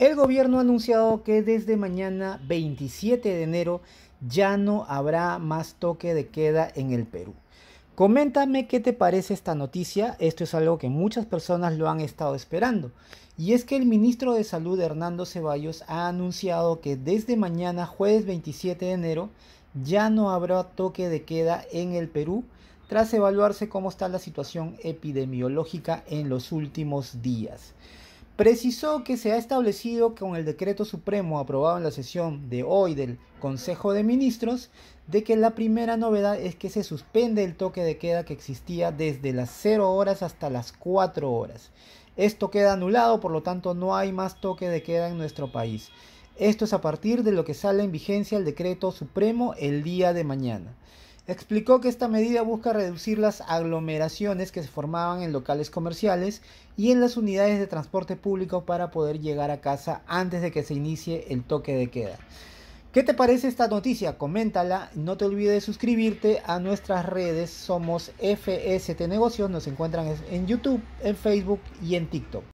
El gobierno ha anunciado que desde mañana 27 de enero ya no habrá más toque de queda en el Perú. Coméntame qué te parece esta noticia, esto es algo que muchas personas lo han estado esperando, y es que el ministro de Salud Hernando Ceballos ha anunciado que desde mañana jueves 27 de enero ya no habrá toque de queda en el Perú tras evaluarse cómo está la situación epidemiológica en los últimos días precisó que se ha establecido con el decreto supremo aprobado en la sesión de hoy del Consejo de Ministros de que la primera novedad es que se suspende el toque de queda que existía desde las 0 horas hasta las 4 horas. Esto queda anulado, por lo tanto no hay más toque de queda en nuestro país. Esto es a partir de lo que sale en vigencia el decreto supremo el día de mañana. Explicó que esta medida busca reducir las aglomeraciones que se formaban en locales comerciales y en las unidades de transporte público para poder llegar a casa antes de que se inicie el toque de queda. ¿Qué te parece esta noticia? Coméntala, no te olvides de suscribirte a nuestras redes, somos FST Negocios, nos encuentran en YouTube, en Facebook y en TikTok.